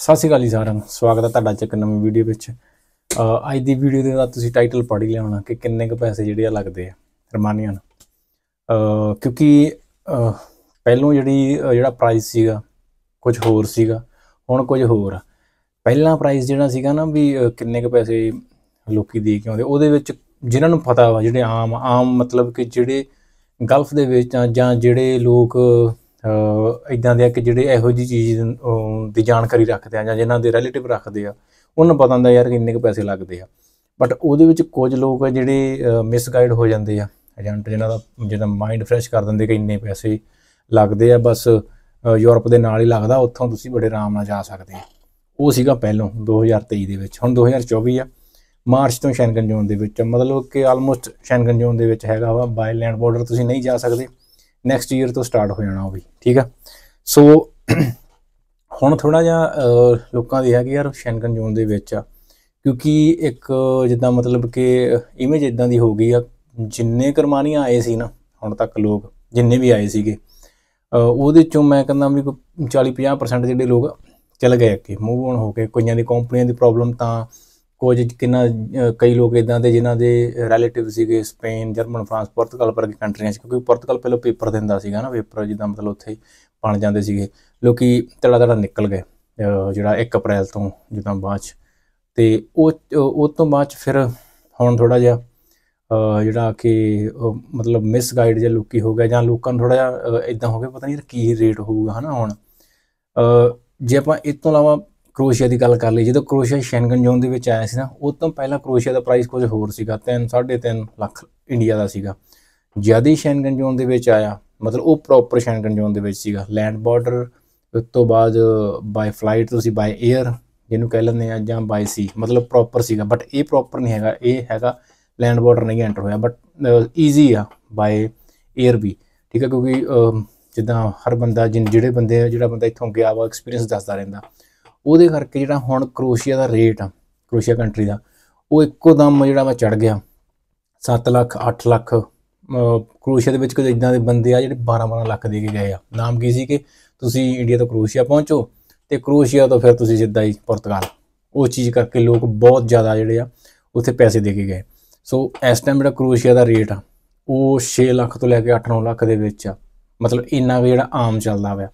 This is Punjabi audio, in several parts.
ਸਤਿ ਸ਼੍ਰੀ ਅਕਾਲ ਜੀ ਸਾਰਿਆਂ ਨੂੰ ਸਵਾਗਤ ਹੈ ਤੁਹਾਡਾ ਚੱਕ ਨਵੀਂ ਵੀਡੀਓ ਵਿੱਚ ਅੱਜ ਦੀ ਵੀਡੀਓ ਦੇ ਦਾ ਤੁਸੀਂ ਟਾਈਟਲ ਪੜ੍ਹ ਲਿਆ ਹੋਣਾ ਕਿ ਕਿੰਨੇ ਕੁ ਪੈਸੇ ਜਿਹੜੇ ਆ ਲੱਗਦੇ ਆ ਰਮਾਨੀਆਂ ਨੂੰ ਕਿਉਂਕਿ ਪਹਿਲੋਂ ਜਿਹੜੀ ਜਿਹੜਾ ਪ੍ਰਾਈਸ ਸੀਗਾ ਕੁਝ ਹੋਰ ਸੀਗਾ ਹੁਣ ਕੁਝ ਹੋਰ ਆ ਪਹਿਲਾ ਪ੍ਰਾਈਸ ਜਿਹੜਾ ਸੀਗਾ ਨਾ ਵੀ ਕਿੰਨੇ ਕੁ ਪੈਸੇ ਲੋਕੀ ਦੇ ਕੇ ਆਉਂਦੇ ਉਹਦੇ ਵਿੱਚ ਜਿਨ੍ਹਾਂ ਨੂੰ ਪਤਾ ਵਾ ਜਿਹੜੇ ਆਮ ਆਮ ਮਤਲਬ ਕਿ ਜਿਹੜੇ ਗਲਫ ਦੇ ਵਿੱਚ ਜਾਂ ਜਿਹੜੇ ਲੋਕ ਇਦਾਂ ਦੇ ਆ ਕਿ ਜਿਹੜੇ ਇਹੋ ਜੀ ਚੀਜ਼ ਦੀ ਜਾਣਕਾਰੀ ਰੱਖਦੇ ਆ ਜਾਂ ਜਿਨ੍ਹਾਂ ਦੇ ਰਿਲੇਟਿਵ ਰੱਖਦੇ ਆ ਉਹਨਾਂ ਨੂੰ ਪਤਾ ਹੁੰਦਾ ਯਾਰ ਕਿੰਨੇ ਕੁ ਪੈਸੇ ਲੱਗਦੇ ਆ ਬਟ ਉਹਦੇ ਵਿੱਚ ਕੁਝ ਲੋਕ ਆ ਜਿਹੜੇ ਮਿਸਗਾਈਡ ਹੋ ਜਾਂਦੇ ਆ ਏਜੰਟ ਜਿਨ੍ਹਾਂ ਦਾ ਜਿਹਦਾ ਮਾਈਂਡ ਫਰੈਸ਼ ਕਰ ਦਿੰਦੇ ਕਿ ਇੰਨੇ ਪੈਸੇ ਲੱਗਦੇ ਆ ਬਸ ਯੂਰਪ ਦੇ ਨਾਲ ਹੀ ਲੱਗਦਾ ਉੱਥੋਂ ਤੁਸੀਂ ਬੜੇ ਆਰਾਮ ਨਾਲ ਜਾ ਸਕਦੇ ਆ ਉਹ ਸੀਗਾ ਪਹਿਲੋਂ 2023 ਦੇ ਵਿੱਚ ਹੁਣ 2024 ਆ ਮਾਰਚ ਤੋਂ ਸ਼ੈਂਗਨ ਜ਼ੋਨ ਦੇ ਵਿੱਚ ਮਤਲਬ ਕਿ ਆਲਮੋਸਟ ਸ਼ੈਂਗਨ ਜ਼ੋਨ ਦੇ ਵਿੱਚ ਹੈਗਾ ਵਾ ਬਾਈ ਲੈਂਡ ਬਾਰਡਰ ਤੁਸੀਂ ਨਹੀਂ ਜਾ ਸਕਦੇ ਨੈਕਸਟ ਈਅਰ ਤੋਂ ਸਟਾਰਟ ਹੋ ਜਾਣਾ ਉਹ ਵੀ ਠੀਕ ਆ ਸੋ ਹੁਣ ਥੋੜਾ ਜਿਹਾ ਲੋਕਾਂ ਦੀ ਹੈ ਕਿ ਯਾਰ ਸ਼ੈਂਗਨ ਜ਼ੋਨ ਦੇ ਵਿੱਚ ਆ ਕਿਉਂਕਿ ਇੱਕ ਜਿੱਦਾਂ ਮਤਲਬ ਕਿ ਇਮੇਜ ਇਦਾਂ ਦੀ ਹੋ ਗਈ ਆ ਜਿੰਨੇ ਕਰਮਾਨੀਆਂ ਆਏ ਸੀ ਨਾ ਹੁਣ ਤੱਕ ਲੋਕ ਜਿੰਨੇ ਵੀ ਆਏ ਸੀਗੇ ਉਹਦੇ ਚੋਂ ਮੈਂ ਕਹਿੰਦਾ ਵੀ ਕੋਈ 40 50% ਜਿਹੜੇ ਲੋਕ ਚਲੇ ਗਏ ਅੱਗੇ ਮੂਵ ਔਨ ਹੋ ਕੇ ਕੋਈਆਂ ਦੀ ਕੰਪਨੀਆਂ ਦੀ ਪ੍ਰੋਬਲਮ ਤਾਂ ਕੁਝ ਕਿੰਨਾ ਕਈ ਲੋਕ ਇਦਾਂ ਦੇ ਜਿਨ੍ਹਾਂ ਦੇ ਰਿਲੇਟਿਵ ਸੀਗੇ ਸਪੇਨ ਜਰਮਨ ਫਰਾਂਸ ਪੁਰਤਗਾਲ ਵਰਗੇ ਕੰਟਰੀਆਂ 'ਚ ਕਿਉਂਕਿ ਪੁਰਤਗਾਲ ਪਹਿਲਾਂ ਪੇਪਰ ਦਿੰਦਾ ਸੀਗਾ ਨਾ ਪੇਪਰ ਜਿੱਦਾਂ ਮਤਲਬ ਉੱਥੇ ਪਣ ਜਾਂਦੇ ਸੀਗੇ ਲੋਕੀ ਤੜਾ ਤੜਾ ਨਿਕਲ ਗਏ ਜਿਹੜਾ 1 ਅਪ੍ਰੈਲ ਤੋਂ ਜਿੱਦਾਂ ਬਾਅਦ 'ਚ ਤੇ ਉਹ ਉਹ ਤੋਂ ਬਾਅਦ 'ਚ ਫਿਰ ਹੁਣ ਥੋੜਾ ਜਿਹਾ ਜਿਹੜਾ ਕਿ ਮਤਲਬ ਮਿਸ ਗਾਈਡ ਜੇ ਲੋਕੀ ਹੋ ਗਿਆ ਜਾਂ ਲੋਕਾਂ ਨੂੰ ਥੋੜਾ ਜਿਹਾ ਇਦਾਂ ਹੋ ਗਿਆ ਪਤਾ ਨਹੀਂ ਕੀ ਰੇਟ ਹੋਊਗਾ ਹਨਾ ਹੁਣ ਜੇ ਆਪਾਂ ਇਸ ਤੋਂ ਇਲਾਵਾ ਕਰੋਸ਼ੀਆ ਦੀ ਗੱਲ ਕਰ ਲਈ ਜਦੋਂ ਕਰੋਸ਼ੀਆ ਸ਼ੈਂਗਨ ਜ਼ੋਨ ਦੇ ਵਿੱਚ ਆਇਆ ਸੀ ਨਾ ਉਸ ਤੋਂ ਪਹਿਲਾਂ ਕਰੋਸ਼ੀਆ ਦਾ ਪ੍ਰਾਈਸ ਕੁਝ ਹੋਰ ਸੀਗਾ 3 3.5 ਲੱਖ ਇੰਡੀਆ ਦਾ ਸੀਗਾ ਜਦ ਹੀ ਸ਼ੈਂਗਨ ਜ਼ੋਨ ਦੇ ਵਿੱਚ ਆਇਆ ਮਤਲਬ ਉਹ ਪ੍ਰੋਪਰ ਸ਼ੈਂਗਨ ਜ਼ੋਨ ਦੇ ਵਿੱਚ ਸੀਗਾ ਲੈਂਡ ਬਾਰਡਰ ਉਸ ਤੋਂ ਬਾਅਦ ਬਾਈ ਫਲਾਈਟ ਤੁਸੀਂ ਬਾਈ 에ਅਰ ਜਿਹਨੂੰ ਕਹਿ ਲੈਂਦੇ ਆ ਜਾਂ ਬਾਈ ਸੀ ਮਤਲਬ ਪ੍ਰੋਪਰ ਸੀਗਾ ਬਟ ਇਹ ਪ੍ਰੋਪਰ ਨਹੀਂ ਹੈਗਾ ਇਹ ਹੈਗਾ ਲੈਂਡ ਬਾਰਡਰ ਨਹੀਂ ਐਂਟਰ ਹੋਇਆ ਬਟ ਈਜ਼ੀ ਆ ਬਾਈ 에ਅਰ ਵੀ ਠੀਕ ਹੈ ਕਿਉਂਕਿ ਜਿੱਦਾਂ ਹਰ ਬੰਦਾ ਜਿਹੜੇ ਬੰਦੇ ਜਿਹੜਾ ਬੰਦਾ ਇੱਥੋਂ ਗਿਆ ਵਾ ਐਕਸਪੀਰੀਅੰਸ ਦੱਸਦਾ ਰਹਿੰਦਾ ਉਹਦੇ ਕਰਕੇ ਜਿਹੜਾ ਹੁਣ ਕਰੋਸ਼ੀਆ ਦਾ ਰੇਟ ਆ ਕਰੋਸ਼ੀਆ ਕੰਟਰੀ ਦਾ ਉਹ ਇੱਕੋ ਦਮ ਜਿਹੜਾ ਵਾ ਚੜ ਗਿਆ 7 ਲੱਖ 8 ਲੱਖ ਕਰੋਸ਼ੀਆ ਦੇ ਵਿੱਚ ਕੁਝ ਇਦਾਂ ਦੇ ਬੰਦੇ ਆ ਜਿਹੜੇ 12-12 ਲੱਖ ਦੇ ਕੇ ਗਏ ਆ ਨਾਮ ਕੀ ਸੀ ਕਿ ਤੁਸੀਂ ਇੰਡੀਆ ਤੋਂ ਕਰੋਸ਼ੀਆ ਪਹੁੰਚੋ ਤੇ ਕਰੋਸ਼ੀਆ ਤੋਂ ਫਿਰ ਤੁਸੀਂ ਸਿੱਧਾ ਹੀ ਪੁਰਤਗਾਲ ਉਹ ਚੀਜ਼ ਕਰਕੇ ਲੋਕ ਬਹੁਤ ਜ਼ਿਆਦਾ ਜਿਹੜੇ ਆ ਉੱਥੇ ਪੈਸੇ ਦੇ ਕੇ ਗਏ ਸੋ ਇਸ ਟਾਈਮ ਜਿਹੜਾ ਕਰੋਸ਼ੀਆ ਦਾ ਰੇਟ ਆ ਉਹ 6 ਲੱਖ ਤੋਂ ਲੈ ਕੇ 8-9 ਲੱਖ ਦੇ ਵਿੱਚ ਆ ਮਤਲਬ ਇੰਨਾ ਵੀ ਜਿਹੜਾ ਆਮ ਚੱਲਦਾ ਹੋਇਆ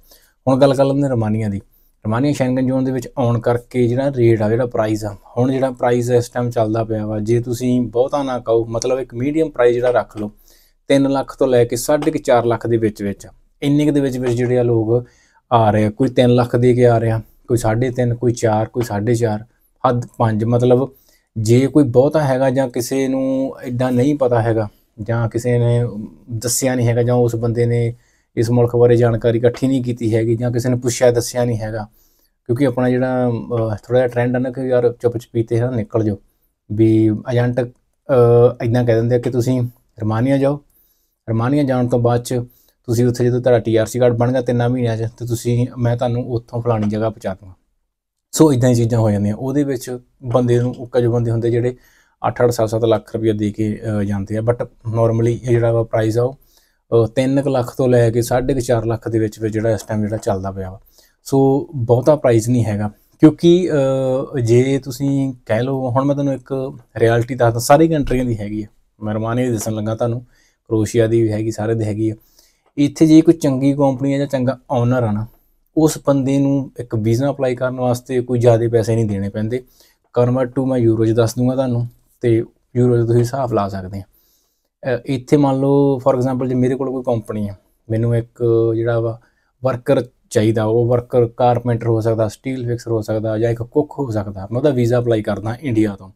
ਹੁਣ ਗੱਲ ਕਰ ਲੈਂਦੇ ਰਮਾਨੀਆਂ ਦੀ ਰਮਾਨੀਆ ਸ਼ੈਂਗਨ ਜ਼ੋਨ ਦੇ ਵਿੱਚ ਆਉਣ ਕਰਕੇ ਜਿਹੜਾ ਰੇਟ ਆ ਜਿਹੜਾ ਪ੍ਰਾਈਸ ਆ ਹੁਣ ਜਿਹੜਾ ਪ੍ਰਾਈਸ ਇਸ ਟਾਈਮ ਚੱਲਦਾ ਪਿਆ ਵਾ ਜੇ ਤੁਸੀਂ ਬਹੁਤਾ ਨਾ ਕਹੋ ਮਤਲਬ ਇੱਕ ਮੀਡੀਅਮ ਪ੍ਰਾਈਸ ਜਿਹੜਾ ਰੱਖ ਲਓ 3 ਲੱਖ ਤੋਂ ਲੈ ਕੇ 4.5 ਲੱਖ ਦੇ ਵਿੱਚ ਵਿੱਚ ਇੰਨੇ ਦੇ ਵਿੱਚ ਵਿੱਚ ਜਿਹੜੇ ਆ ਲੋਕ ਆ ਰਹੇ ਆ ਕੋਈ 3 ਲੱਖ ਦੇ ਕੇ ਆ ਰਿਹਾ ਕੋਈ 3.5 ਕੋਈ 4 ਕੋਈ 4.5 ਹੱਦ 5 ਮਤਲਬ ਜੇ ਕੋਈ ਬਹੁਤਾ ਹੈਗਾ ਜਾਂ ਕਿਸੇ ਨੂੰ ਐਡਾ ਨਹੀਂ ਪਤਾ ਹੈਗਾ ਜਾਂ ਕਿਸੇ ਨੇ ਦੱਸਿਆ ਨਹੀਂ ਹੈਗਾ ਜਾਂ ਉਸ ਬੰਦੇ ਨੇ ਇਸ ਮੁਲਕ ਬਾਰੇ ਜਾਣਕਾਰੀ ਇਕੱਠੀ ਨਹੀਂ ਕੀਤੀ ਹੈਗੀ ਜਾਂ ਕਿਸੇ ਨੇ ਪੁੱਛਿਆ ਦੱਸਿਆ ਨਹੀਂ ਹੈਗਾ ਕਿਉਂਕਿ ਆਪਣਾ ਜਿਹੜਾ ਥੋੜਾ ਜਿਹਾ ਟ੍ਰੈਂਡ ਆ ਨਾ ਕਿ ਯਾਰ ਚੁੱਪ ਚਪੀਤੇ ਹਾਂ ਨਿਕਲ ਜਾਓ ਵੀ ਏਜੰਟ ਇਦਾਂ ਕਹਿ ਦਿੰਦੇ ਆ ਕਿ ਤੁਸੀਂ ਰਮਾਨੀਆ ਜਾਓ ਰਮਾਨੀਆ ਜਾਣ ਤੋਂ ਬਾਅਦ ਚ ਤੁਸੀਂ ਉੱਥੇ ਜਦੋਂ ਤੁਹਾਡਾ ਟੀਆਰਸੀ ਕਾਰਡ ਬਣ ਗਿਆ ਤਿੰਨਾਂ ਮਹੀਨਿਆਂ 'ਚ ਤੇ ਤੁਸੀਂ ਮੈਂ ਤੁਹਾਨੂੰ ਉੱਥੋਂ ਫਲਾਣੀ ਜਗ੍ਹਾ ਪਹੁੰਚਾ ਦੂੰਗਾ ਸੋ ਇਦਾਂ ਹੀ ਚੀਜ਼ਾਂ ਹੋ ਜਾਂਦੀਆਂ ਉਹਦੇ ਵਿੱਚ ਬੰਦੇ ਨੂੰ ਉੱਕਾ ਜੋ ਬੰਦੇ ਹੁੰਦੇ ਜਿਹੜੇ 8-8 7-7 ਲੱਖ ਰੁਪਏ ਦੇ ਕੇ ਜਾਂਦੇ ਆ ਬਟ ਨਾਰਮਲੀ ਇਹ ਜਿਹੜਾ ਵਾ ਪ੍ਰਾਈਸ ਆ ਉਹ 3 ਲੱਖ ਤੋਂ ਲੈ ਕੇ 4.5 ਲੱਖ ਦੇ ਵਿੱਚ ਵਿੱਚ ਜਿਹੜਾ ਇਸ ਟਾਈਮ ਜਿਹੜਾ ਚੱਲਦਾ ਪਿਆ ਵਾ ਸੋ ਬਹੁਤਾ ਪ੍ਰਾਈਸ ਨਹੀਂ ਹੈਗਾ ਕਿਉਂਕਿ ਜੇ ਤੁਸੀਂ ਕਹਿ ਲਓ ਹੁਣ ਮੈਂ ਤੁਹਾਨੂੰ ਇੱਕ ਰਿਐਲਿਟੀ ਦੱਸਦਾ ਸਾਰੀ ਕੰਟਰੀਆਂ ਦੀ ਹੈਗੀ ਹੈ ਮੈਂ ਦੱਸਣ ਲੱਗਾ ਤੁਹਾਨੂੰ ਕਰੋਸ਼ੀਆ ਦੀ ਵੀ ਹੈਗੀ ਸਾਰੇ ਦੀ ਹੈਗੀ ਹੈ ਇੱਥੇ ਜੇ ਕੋਈ ਚੰਗੀ ਕੰਪਨੀ ਹੈ ਜਾਂ ਚੰਗਾ ਓਨਰ ਆ ਨਾ ਉਸ ਬੰਦੇ ਨੂੰ ਇੱਕ ਵੀਜ਼ਾ ਅਪਲਾਈ ਕਰਨ ਵਾਸਤੇ ਕੋਈ ਜ਼ਿਆਦਾ ਪੈਸੇ ਨਹੀਂ ਦੇਣੇ ਪੈਂਦੇ ਕਨਵਰਟ ਟੂ ਮੈਂ ਯੂਰੋ ਦੱਸ ਦੂੰਗਾ ਤੁਹਾਨੂੰ ਤੇ ਯੂਰੋ ਤੁਸੀਂ ਹਿਸਾਬ ਲਾ ਸਕਦੇ ਆ ਇੱਥੇ ਮੰਨ ਲਓ ਫੋਰ ਐਗਜ਼ਾਮਪਲ ਜੇ ਮੇਰੇ ਕੋਲ ਕੋਈ ਕੰਪਨੀ ਆ ਮੈਨੂੰ ਇੱਕ ਜਿਹੜਾ ਵਾ ਵਰਕਰ ਚਾਹੀਦਾ ਉਹ ਵਰਕਰ ਕਾਰਪੈਂਟਰ ਹੋ ਸਕਦਾ ਸਟੀਲ ਫਿਕਸਰ ਹੋ ਸਕਦਾ ਜਾਂ ਇੱਕ ਕੁੱਕ ਹੋ ਸਕਦਾ ਮੈਂ ਉਹਦਾ ਵੀਜ਼ਾ ਅਪਲਾਈ ਕਰਦਾ ਇੰਡੀਆ ਤੋਂ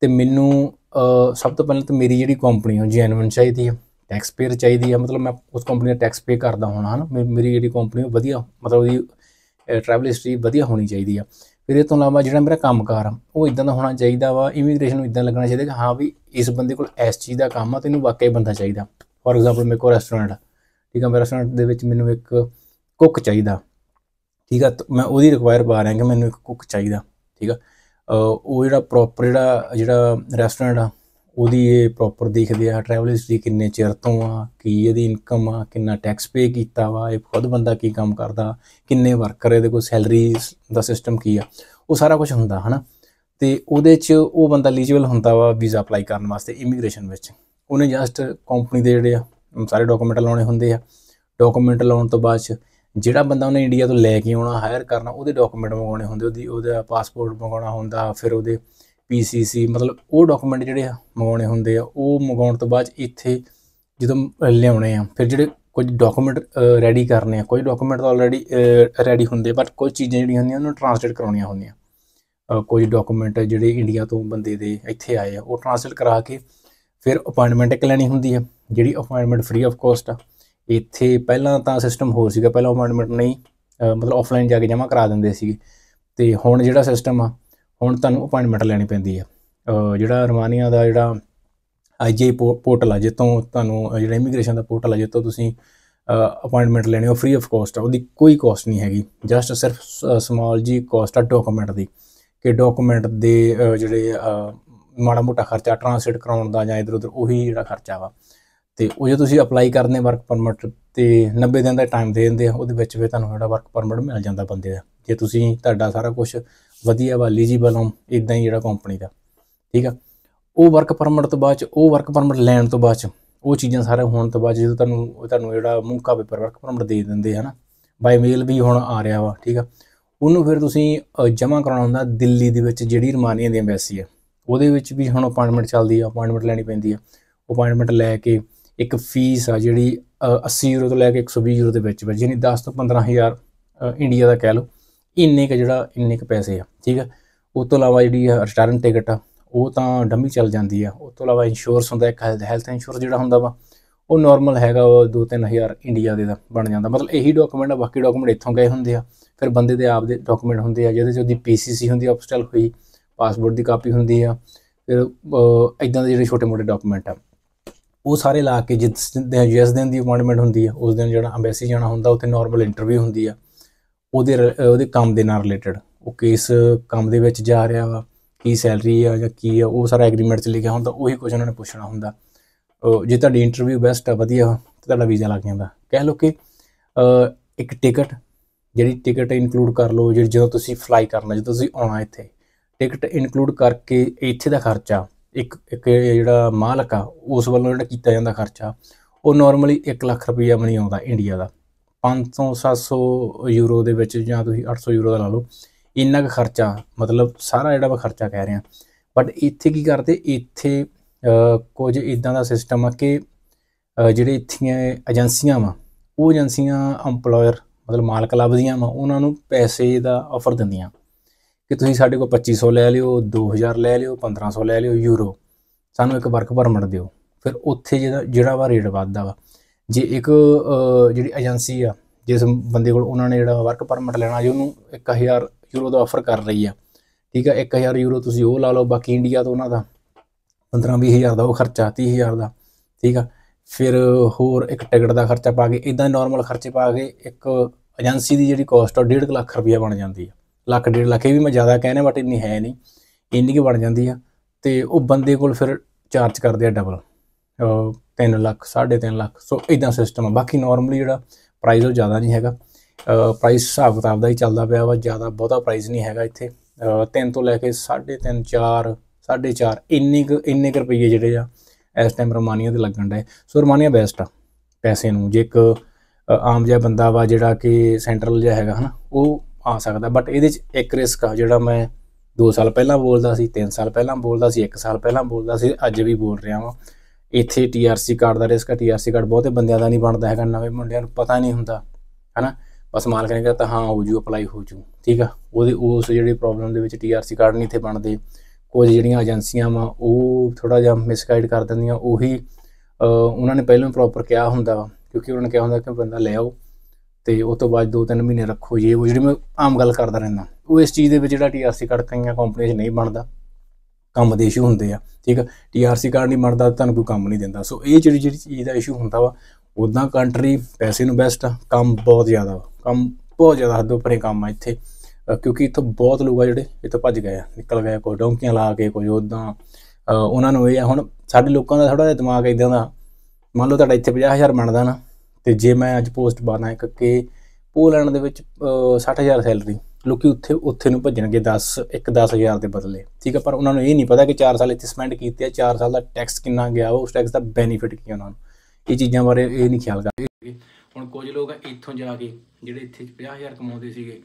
ਤੇ ਮੈਨੂੰ ਸਭ ਤੋਂ ਪਹਿਲਾਂ ਤਾਂ ਮੇਰੀ ਜਿਹੜੀ ਕੰਪਨੀ ਹੋ ਜੈਨੂਇਨ ਚਾਹੀਦੀ ਹੈ ਟੈਕਸ ਪੇਅਰ ਚਾਹੀਦੀ ਹੈ ਮਤਲਬ ਮੈਂ ਉਸ ਕੰਪਨੀ ਦਾ ਟੈਕਸ ਪੇ ਕਰਦਾ ਹੋਣਾ ਹਨ ਮੇਰੀ ਜਿਹੜੀ ਕੰਪਨੀ ਵਧੀਆ ਮਤਲਬ ਉਹਦੀ ਟਰੈਵਲ ਹਿਸਟਰੀ ਵਧੀਆ ਹੋਣੀ ਚਾਹੀਦੀ ਆ ਇਹਦੇ ਤੋਂ ਇਲਾਵਾ ਜਿਹੜਾ ਮੇਰਾ ਕੰਮਕਾਰ ਆ ਉਹ ਇਦਾਂ ਦਾ ਹੋਣਾ ਚਾਹੀਦਾ ਵਾ ਇਮੀਗ੍ਰੇਸ਼ਨ ਨੂੰ ਇਦਾਂ ਲੱਗਣਾ ਚਾਹੀਦਾ ਕਿ ਹਾਂ ਵੀ ਇਸ ਬੰਦੇ ਕੋਲ ਇਸ ਚੀਜ਼ ਦਾ ਕੰਮ ਆ ਤੈਨੂੰ ਵਾਕਿਆ ਬੰਦਾ ਚਾਹੀਦਾ ਫੋਰ ਐਗਜ਼ਾਮਪਲ ਮੇਰੇ ਕੋਲ ਰੈਸਟੋਰੈਂਟ ਆ ਠੀਕ ਆ ਮੇਰੇ ਰੈਸਟੋਰੈਂਟ ਦੇ ਵਿੱਚ ਮੈਨੂੰ ਇੱਕ ਕੁੱਕ ਚਾਹੀਦਾ ਠੀਕ ਆ ਮੈਂ ਉਹਦੀ ਰਿਕੁਆਇਰ ਪਾ ਰਿਹਾ ਕਿ ਮੈਨੂੰ ਇੱਕ ਕੁੱਕ ਚਾਹੀਦਾ ਠੀਕ ਆ ਉਹ ਜਿਹੜਾ ਪ੍ਰੋਪਰ ਜਿਹੜਾ ਜਿਹੜਾ ਰੈਸਟੋਰੈਂਟ ਆ ਉਹਦੀ ਇਹ ਪ੍ਰੋਪਰ ਦੇਖਦੇ ਆ ਟਰੈਵਲ ਹਿਸਟਰੀ ਕਿੰਨੇ ਚਿਰ ਤੋਂ ਆ ਕੀ ਇਹਦੀ ਇਨਕਮ ਆ ਕਿੰਨਾ ਟੈਕਸ ਪੇ ਕੀਤਾ ਵਾ ਇਹ ਖੁਦ ਬੰਦਾ ਕੀ ਕੰਮ ਕਰਦਾ ਕਿੰਨੇ ਵਰਕਰ ਇਹਦੇ ਕੋਲ ਸੈਲਰੀ ਦਾ ਸਿਸਟਮ ਕੀ ਆ ਉਹ ਸਾਰਾ ਕੁਝ ਹੁੰਦਾ ਹਨਾ ਤੇ ਉਹਦੇ 'ਚ ਉਹ ਬੰਦਾ ਐਲੀਜੀਬਲ ਹੁੰਦਾ ਵਾ ਵੀਜ਼ਾ ਅਪਲਾਈ ਕਰਨ ਵਾਸਤੇ ਇਮੀਗ੍ਰੇਸ਼ਨ ਵਿੱਚ ਉਹਨੇ ਜਸਟ ਕੰਪਨੀ ਦੇ ਜਿਹੜੇ ਆ ਸਾਰੇ ਡਾਕੂਮੈਂਟ ਲਾਉਣੇ ਹੁੰਦੇ ਆ ਡਾਕੂਮੈਂਟ ਲਾਉਣ ਤੋਂ ਬਾਅਦ 'ਚ ਜਿਹੜਾ ਬੰਦਾ ਉਹਨੇ ਇੰਡੀਆ ਤੋਂ ਲੈ ਕੇ ਆਉਣਾ ਹਾਇਰ ਕਰਨਾ ਉਹਦੇ ਡਾਕੂਮੈਂਟ ਮੰਗਾਉਣੇ ਹੁੰਦੇ ਉਹਦੀ ਉਹਦਾ ਪਾਸਪੋਰਟ ਮੰਗਾਉਣਾ ਹੁੰਦਾ ਫਿਰ ਉਹਦੇ ਪੀਸੀਸੀ ਮਤਲਬ ਉਹ ਡਾਕੂਮੈਂਟ ਜਿਹੜੇ ਆ ਮੰਗਾਉਣੇ ਹੁੰਦੇ ਆ ਉਹ ਮੰਗਾਉਣ ਤੋਂ ਬਾਅਦ ਇੱਥੇ ਜਦੋਂ ਲਿਆਉਣੇ ਆ ਫਿਰ ਜਿਹੜੇ ਕੁਝ ਡਾਕੂਮੈਂਟ ਰੈਡੀ ਕਰਨੇ ਆ ਕੋਈ ਡਾਕੂਮੈਂਟ ਤਾਂ ਆਲਰੇਡੀ ਰੈਡੀ ਹੁੰਦੇ ਬਟ ਕੁਝ ਚੀਜ਼ਾਂ ਜਿਹੜੀਆਂ ਹੁੰਦੀਆਂ ਉਹਨਾਂ ਨੂੰ ਟ੍ਰਾਂਸਲੇਟ ਕਰਾਉਣੀਆਂ ਹੁੰਦੀਆਂ ਕੋਈ ਡਾਕੂਮੈਂਟ ਜਿਹੜੇ ਇੰਡੀਆ ਤੋਂ ਬੰਦੇ ਦੇ ਇੱਥੇ ਆਏ ਆ ਉਹ ਟ੍ਰਾਂਸਲੇਟ ਕਰਾ ਕੇ ਫਿਰ ਅਪਾਇੰਟਮੈਂਟ ਇੱਕ ਲੈਣੀ ਹੁੰਦੀ ਆ ਜਿਹੜੀ ਅਪਾਇੰਟਮੈਂਟ ਫ੍ਰੀ ਆਫ ਕਾਸਟ ਆ ਇੱਥੇ ਪਹਿਲਾਂ ਤਾਂ ਸਿਸਟਮ ਹੋਰ ਸੀਗਾ ਪਹਿਲਾਂ ਅਪਾਇੰਟਮੈਂਟ ਨਹੀਂ ਮਤਲਬ ਆਫਲਾਈਨ ਜਾ ਕੇ ਜਮਾ ਕਰਾ ਦਿੰਦੇ ਸੀਗੇ ਤੇ ਹੁਣ ਜਿਹੜਾ ਸਿਸਟਮ ਆ ਹੁਣ ਤੁਹਾਨੂੰ ਅਪਾਇੰਟਮੈਂਟ ਲੈਣੀ ਪੈਂਦੀ ਹੈ ਜਿਹੜਾ ਰਮਾਨੀਆ ਦਾ ਜਿਹੜਾ ਆਈਜੀ ਪੋਰਟਲ ਆ ਜਿੱਤੋਂ ਤੁਹਾਨੂੰ ਜਿਹੜਾ ਇਮੀਗ੍ਰੇਸ਼ਨ ਦਾ ਪੋਰਟਲ ਆ ਜਿੱਤੋਂ ਤੁਸੀਂ ਅਪਾਇੰਟਮੈਂਟ ਲੈਣੀ ਉਹ ਫ੍ਰੀ ਆਫ ਕਾਸਟ ਆ ਉਹਦੀ ਕੋਈ ਕਾਸਟ ਨਹੀਂ ਹੈਗੀ ਜਸਟ ਸਿਰਫ ਸਮਾਲ ਜੀ ਕਾਸਟ ਆ ਡਾਕੂਮੈਂਟ ਦੀ ਕਿ ਡਾਕੂਮੈਂਟ ਦੇ ਜਿਹੜੇ ਮਾੜਾ ਮੋਟਾ ਖਰਚਾ ਟ੍ਰਾਂਸਲੇਟ ਕਰਾਉਣ ਦਾ ਜਾਂ ਇਧਰ ਉਧਰ ਉਹੀ ਜਿਹੜਾ ਖਰਚਾ ਵਾ ਤੇ ਉਹ ਜੇ ਤੁਸੀਂ ਅਪਲਾਈ ਕਰਦੇ ਵਰਕ ਪਰਮਿਟ ਤੇ 90 ਦਿਨ ਦਾ ਟਾਈਮ ਦੇ ਦਿੰਦੇ ਆ ਉਹਦੇ ਵਿੱਚ ਵੀ ਤੁਹਾਨੂੰ ਜਿਹੜਾ ਵਰਕ ਪਰਮਿਟ ਮਿਲ ਜਾਂਦਾ ਬੰਦੇ ਦਾ ਜੇ ਤੁਸੀਂ ਤੁਹਾਡਾ ਸਾਰਾ ਕੁਝ ਵਧੀਆ ਵਾ ਐਲੀਜੀਬਲ ਹਾਂ ਇਦਾਂ ਹੀ ਜਿਹੜਾ ਕੰਪਨੀ ਦਾ ਠੀਕ ਆ ਉਹ ਵਰਕ ਪਰਮਿਟ ਤੋਂ ਬਾਅਦ ਚ ਉਹ ਵਰਕ ਪਰਮਿਟ ਲੈਣ ਤੋਂ ਬਾਅਦ ਚ ਉਹ ਚੀਜ਼ਾਂ ਸਾਰੇ ਹੋਣ ਤੋਂ ਬਾਅਦ ਜਦੋਂ ਤੁਹਾਨੂੰ ਤੁਹਾਨੂੰ ਜਿਹੜਾ ਮੂੰਹ ਪੇਪਰ ਵਰਕ ਪਰਮਿਟ ਦੇ ਦਿੰਦੇ ਹਨ ਬਾਈ ਮੇਲ ਵੀ ਹੁਣ ਆ ਰਿਹਾ ਵਾ ਠੀਕ ਆ ਉਹਨੂੰ ਫਿਰ ਤੁਸੀਂ ਜਮ੍ਹਾਂ ਕਰਾਉਣਾ ਹੁੰਦਾ ਦਿੱਲੀ ਦੇ ਵਿੱਚ ਜਿਹੜੀ ਰਮਾਨੀਆ ਦੀ ਐਮਬੈਸੀ ਆ ਉਹਦੇ ਵਿੱਚ ਵੀ ਹੁਣ ਅਪਾਇੰਟਮੈਂਟ ਚੱਲਦੀ ਆ ਅਪਾਇੰਟਮੈਂਟ ਲੈਣੀ ਪੈਂਦੀ ਆ ਅਪਾਇੰਟਮੈਂਟ ਲੈ ਕੇ ਇੱਕ ਫੀਸ ਆ ਜਿਹੜੀ 80 ਯੂਰੋ ਤੋਂ ਲੈ ਕੇ 120 ਯੂਰੋ ਦੇ ਵਿੱਚ ਵਿੱਚ ਯਾਨੀ 10 ਤੋਂ 15000 ਇੰਡੀਆ ਦਾ ਕਹਿ ਲਓ ਇੰਨੇ ਕ ਜਿਹੜਾ ਇੰਨੇ ਕ ਪੈਸੇ ਆ ਠੀਕ ਆ ਉਸ ਤੋਂ ਇਲਾਵਾ ਜਿਹੜੀ ਆ ਟਿਕਟ ਆ ਉਹ ਤਾਂ ਡੰਮੀ ਚੱਲ ਜਾਂਦੀ ਆ ਉਸ ਤੋਂ ਇਲਾਵਾ ਇੰਸ਼ੋਰੈਂਸ ਹੁੰਦਾ ਇੱਕ ਹੈਲਥ ਇੰਸ਼ੋਰੈਂਸ ਜਿਹੜਾ ਹੁੰਦਾ ਵਾ ਉਹ ਨਾਰਮਲ ਹੈਗਾ ਉਹ 2-3000 ਇੰਡੀਆ ਦੇ ਦਾ ਬਣ ਜਾਂਦਾ ਮਤਲਬ ਇਹੀ ਡਾਕੂਮੈਂਟ ਆ ਬਾਕੀ ਡਾਕੂਮੈਂਟ ਇੱਥੋਂ ਗਏ ਹੁੰਦੇ ਆ ਫਿਰ ਬੰਦੇ ਦੇ ਆਪ ਦੇ ਡਾਕੂਮੈਂਟ ਹੁੰਦੇ ਆ ਜਿਹਦੇ ਚ ਉਹਦੀ ਪੀਸੀਸੀ ਹੁੰਦੀ ਆ ਆਪਸਟਲ ਹੋਈ ਪਾਸਪੋਰਟ ਦੀ ਕਾਪੀ ਹੁੰਦੀ ਆ ਫਿਰ ਇਦਾਂ ਦੇ ਜਿਹੜੇ ਛੋਟੇ-ਮੋਟੇ ਡਾਕੂਮੈਂਟ ਆ ਉਹ ਸਾਰੇ ਲਾ ਕੇ ਜਿਸ ਦਿਨ ਯੂਐਸ ਦਿਨ ਦੀ ਅਪਾਇੰਟਮੈਂਟ ਹੁੰਦੀ ਆ ਉਸ ਦਿਨ ਜਿਹੜਾ ਐਮਬੈਸੀ ਜਾਣਾ ਹੁੰਦਾ ਉੱਥੇ ਨਾਰਮਲ ਇੰਟਰਵਿਊ ਹੁੰਦੀ ਆ ਉਹਦੇ ਉਹਦੇ ਕੰਮ ਦੇ ਨਾਲ ਰਿਲੇਟਡ ਉਹ ਕਿਸ ਕੰਮ ਦੇ ਵਿੱਚ ਜਾ ਰਿਹਾ ਵਾ ਕੀ ਸੈਲਰੀ ਆ ਜਾਂ ਕੀ ਆ ਉਹ ਸਾਰਾ ਐਗਰੀਮੈਂਟ 'ਚ ਲਿਖਿਆ ਹੁੰਦਾ ਉਹੀ ਕੁਝ ਉਹਨਾਂ ਨੇ ਪੁੱਛਣਾ ਹੁੰਦਾ ਜੇ ਤੁਹਾਡੀ ਇੰਟਰਵਿਊ ਬੈਸਟ ਆ ਵਧੀਆ ਤੁਹਾਡਾ ਵੀਜ਼ਾ ਲੱਗ ਜਾਂਦਾ ਕਹਿ ਲਓ ਕਿ ਇੱਕ ਟਿਕਟ ਜਿਹੜੀ ਟਿਕਟ ਇਨਕਲੂਡ ਕਰ ਲਓ ਜਿਹੜੀ ਜਦੋਂ ਤੁਸੀਂ ਫਲਾਈ ਕਰਨਾ ਜਦੋਂ ਤੁਸੀਂ ਆਉਣਾ ਇੱਥੇ ਟਿਕਟ ਇਨਕਲੂਡ ਕਰਕੇ ਇੱਥੇ ਦਾ ਖਰਚਾ ਇੱਕ ਇੱਕ ਜਿਹੜਾ ਮਾਲਕ ਆ ਉਸ ਵੱਲੋਂ ਜਿਹੜਾ ਕੀਤਾ ਜਾਂਦਾ ਖਰਚਾ ਉਹ ਨਾਰਮਲੀ 1 ਲੱਖ ਰੁਪਈਆ ਬਣੀ ਆਉਂਦਾ ਇੰਡੀਆ ਦਾ 500 700 ਯੂਰੋ ਦੇ ਵਿੱਚ ਜਾਂ ਤੁਸੀਂ 800 ਯੂਰੋ ਦਾ ਲਾ ਲਓ ਇੰਨਾ ਕੁ ਖਰਚਾ ਮਤਲਬ ਸਾਰਾ ਜਿਹੜਾ ਵਾ ਖਰਚਾ ਕਹਿ ਰਿਹਾ ਬਟ ਇੱਥੇ ਕੀ ਕਰਦੇ ਇੱਥੇ ਕੁਝ ਇਦਾਂ ਦਾ ਸਿਸਟਮ ਆ ਕਿ ਜਿਹੜੇ ਇੱਥੀਆਂ ਏਜੰਸੀਆਂ ਵਾ ਉਹ ਏਜੰਸੀਆਂ EMPLOYER ਮਤਲਬ ਮਾਲਕ ਲੱਭਦੀਆਂ ਵਾ ਉਹਨਾਂ ਨੂੰ ਪੈਸੇ ਦਾ ਆਫਰ ਦਿੰਦੀਆਂ ਕਿ ਤੁਸੀਂ ਸਾਡੇ ਕੋਲ 2500 ਲੈ ਲਿਓ 2000 ਲੈ ਲਿਓ 1500 ਲੈ ਲਿਓ ਯੂਰੋ ਸਾਨੂੰ ਇੱਕ ਵਰਕ ਪਰਮਿਟ ਦਿਓ ਫਿਰ ਉੱਥੇ ਜਿਹੜਾ ਜਿਹੜਾ ਵਾ ਰੇਟ ਵੱਧਦਾ ਵਾ ਜੇ ਇੱਕ ਜਿਹੜੀ ਏਜੰਸੀ ਆ ਜਿਸ ਬੰਦੇ ਕੋਲ ਉਹਨਾਂ ਨੇ ਜਿਹੜਾ ਵਰਕ ਪਰਮਿਟ ਲੈਣਾ ਜੀ ਉਹਨੂੰ 1000 ਯੂਰੋ ਦਾ ਆਫਰ ਕਰ ਰਹੀ ਆ ਠੀਕ ਆ 1000 ਯੂਰੋ ਤੁਸੀਂ ਉਹ ਲਾ ਲਓ ਬਾਕੀ ਇੰਡੀਆ ਤੋਂ ਉਹਨਾਂ ਦਾ 15-20000 ਦਾ ਉਹ ਖਰਚਾ 30000 ਦਾ ਠੀਕ ਆ ਫਿਰ ਹੋਰ ਇੱਕ ਟਿਕਟ ਦਾ ਖਰਚਾ ਪਾ ਕੇ ਇਦਾਂ ਨਾਰਮਲ ਖਰਚੇ ਪਾ ਕੇ ਇੱਕ ਏਜੰਸੀ ਦੀ ਜਿਹੜੀ ਕਾਸਟ ਆ 1.5 ਲੱਖ ਰੁਪਇਆ ਬਣ ਜਾਂਦੀ ਆ ਲੱਖ 1.5 ਲੱਖ ਇਹ ਵੀ ਮੈਂ ਜ਼ਿਆਦਾ ਕਹਿਣਾ ਬਟ ਇੰਨੀ ਹੈ ਨਹੀਂ ਇੰਨੀ ਕਿ ਬਣ ਜਾਂਦੀ ਆ ਤੇ ਉਹ ਬੰਦੇ ਕੋਲ ਫਿਰ ਚਾਰਜ ਕਰਦੇ ਆ ਡਬਲ 3 ਲੱਖ 3.5 ਲੱਖ ਸੋ ਇਦਾਂ ਸਿਸਟਮ ਆ ਬਾਕੀ ਨਾਰਮਲੀ ਜਿਹੜਾ ਪ੍ਰਾਈਸ ਉਹ ਜ਼ਿਆਦਾ ਨਹੀਂ ਹੈਗਾ ਪ੍ਰਾਈਸ ਹਿਸਾਬ ਕਿਤਾਬ ਦਾ ਹੀ ਚੱਲਦਾ ਪਿਆ ਵਾ ਜ਼ਿਆਦਾ ਬਹੁਤਾ ਪ੍ਰਾਈਸ ਨਹੀਂ ਹੈਗਾ ਇੱਥੇ 3 ਤੋਂ ਲੈ ਕੇ 3.5 4 4.5 ਇੰਨੇ ਕੁ ਇੰਨੇ ਕੁ ਰੁਪਏ ਜਿਹੜੇ ਆ ਇਸ ਟਾਈਮ ਰੋਮਾਨੀਆ ਤੇ ਲੱਗਣ ਦਾ ਸੋ ਰੋਮਾਨੀਆ ਬੈਸਟ ਆ ਪੈਸੇ ਨੂੰ ਜੇ ਇੱਕ ਆਮ ਜਿਹਾ ਬੰਦਾ ਵਾ ਜਿਹੜਾ ਕਿ ਸੈਂਟਰਲ ਜਿਹਾ ਹੈਗਾ ਹਨਾ ਉਹ ਆ ਸਕਦਾ ਬਟ ਇਹਦੇ 'ਚ ਇੱਕ ਰਿਸਕ ਆ ਜਿਹੜਾ ਮੈਂ 2 ਸਾਲ ਪਹਿਲਾਂ ਬੋਲਦਾ ਸੀ 3 ਸਾਲ ਪਹਿਲਾਂ ਬੋਲਦਾ ਸੀ 1 ਸਾਲ ਪਹਿਲਾਂ ਬੋਲਦਾ ਸੀ ਅੱਜ ਵੀ ਬੋਲ ਰਿਹਾ ਵਾਂ ਇੱਥੇ ਟੀਆਰਸੀ ਕਾਰਡ ਦਾ ਰਿਸਕ ਹੈ ਟੀਆਰਸੀ ਕਾਰਡ ਬਹੁਤੇ ਬੰਦਿਆਂ ਦਾ ਨਹੀਂ ਬਣਦਾ ਹੈਗਾ ਨਵੇਂ ਮੁੰਡਿਆਂ ਨੂੰ ਪਤਾ ਨਹੀਂ ਹੁੰਦਾ ਹੈਨਾ ਬਸ ਮਾਲਕ ਨੇ ਕਿਹਾ ਤਾਂ ਹਾਂ ਹੋ ਜੂ ਅਪਲਾਈ ਹੋ ਜੂ ਠੀਕ ਆ ਉਹਦੇ ਉਸ ਜਿਹੜੀ ਪ੍ਰੋਬਲਮ ਦੇ ਵਿੱਚ ਟੀਆਰਸੀ ਕਾਰਡ ਨਹੀਂ ਇੱਥੇ ਬਣਦੇ ਕੁਝ ਜਿਹੜੀਆਂ ਏਜੰਸੀਆਂ ਵਾ ਉਹ ਥੋੜਾ ਜਿਹਾ ਮਿਸਗਾਈਡ ਕਰ ਦਿੰਦੀਆਂ ਉਹੀ ਉਹਨਾਂ ਨੇ ਪਹਿਲਾਂ ਪ੍ਰੋਪਰ ਕਿਹਾ ਹੁੰਦਾ ਕਿਉਂਕਿ ਉਹਨਾਂ ਨੇ ਕਿਹਾ ਹੁੰਦਾ ਕਿ ਬੰਦਾ ਲੈ ਆਓ ਤੇ ਉਸ ਤੋਂ ਬਾਅਦ 2-3 ਮਹੀਨੇ ਰੱਖੋ ਇਹ ਉਹ ਜਿਹੜੀ ਮੈਂ ਆਮ ਗੱਲ ਕਰਦਾ ਰਹਿੰਦਾ ਉਹ ਇਸ ਚੀਜ਼ ਦੇ ਵਿੱਚ ਜਿਹੜਾ ਟੀਆਰਸੀ ਕਾਰਡ ਕਈਆਂ ਕੰਪਨੀਆਂ 'ਚ ਨਹੀਂ ਬਣਦਾ ਕੰਮ ਦੇ ਇਸ਼ੂ ਹੁੰਦੇ ਆ ਠੀਕ ਆ ਟੀਆਰਸੀ ਕਾਰਡ ਨਹੀਂ ਬਣਦਾ ਤੁਹਾਨੂੰ ਕੋਈ ਕੰਮ ਨਹੀਂ ਦਿੰਦਾ ਸੋ ਇਹ ਜਿਹੜੀ ਜਿਹੜੀ ਚੀਜ਼ ਦਾ ਇਸ਼ੂ ਹੁੰਦਾ ਵਾ ਉਦਾਂ ਕੰਟਰੀ ਪੈਸੇ ਨੂੰ ਬੈਸਟ ਆ ਕੰਮ ਬਹੁਤ ਜ਼ਿਆਦਾ ਵਾ ਕੰਮ ਬਹੁਤ ਜ਼ਿਆਦਾ ਹੱਦੋਂ ਪਰੇ ਕੰਮ ਆ ਇੱਥੇ ਕਿਉਂਕਿ ਇੱਥੋਂ ਬਹੁਤ ਲੋਕ ਆ ਜਿਹੜੇ ਇੱਥੋਂ ਭੱਜ ਗਏ ਆ ਨਿਕਲ ਗਏ ਕੋਈ ਡੌਂਕੀਆਂ ਲਾ ਕੇ ਕੋਈ ਉਦਾਂ ਉਹਨਾਂ ਨੂੰ ਇਹ ਆ ਹੁਣ ਸਾਡੇ ਲੋਕਾਂ ਦਾ ਥੋੜਾ ਜਿਹਾ ਦਿਮਾਗ ਇਦਾਂ ਦਾ ਮੰਨ ਲਓ ਤੁਹਾਡਾ ਇੱਥੇ 50000 ਬਣਦਾ ਨਾ ਤੇ ਜੇ ਮੈਂ ਅੱਜ ਪੋਸਟ ਬਾਨਾ ਇੱਕ ਕੇ ਪੋਲੈਂਡ ਦੇ ਵਿੱਚ 60000 ਸੈਲਰੀ ਲੋਕੀ ਉੱਥੇ ਉੱਥੇ ਨੂੰ ਭੱਜਣਗੇ 10 1 10000 ਦੇ ਬਦਲੇ ਠੀਕ ਹੈ ਪਰ ਉਹਨਾਂ ਨੂੰ ਇਹ ਨਹੀਂ ਪਤਾ ਕਿ 4 ਸਾਲ ਇੱਥੇ ਸਪੈਂਡ ਕੀਤੇ ਆ 4 ਸਾਲ ਦਾ ਟੈਕਸ ਕਿੰਨਾ ਗਿਆ ਉਸ ਟੈਕਸ ਦਾ ਬੈਨੀਫਿਟ ਕੀ ਉਹਨਾਂ ਨੂੰ ਇਹ ਚੀਜ਼ਾਂ ਬਾਰੇ ਇਹ ਨਹੀਂ ਖਿਆਲ ਕਰਦੇ ਹੁਣ ਕੁਝ ਲੋਕ ਇੱਥੋਂ ਜਾ ਕੇ ਜਿਹੜੇ ਇੱਥੇ 50000 ਕਮਾਉਂਦੇ ਸੀਗੇ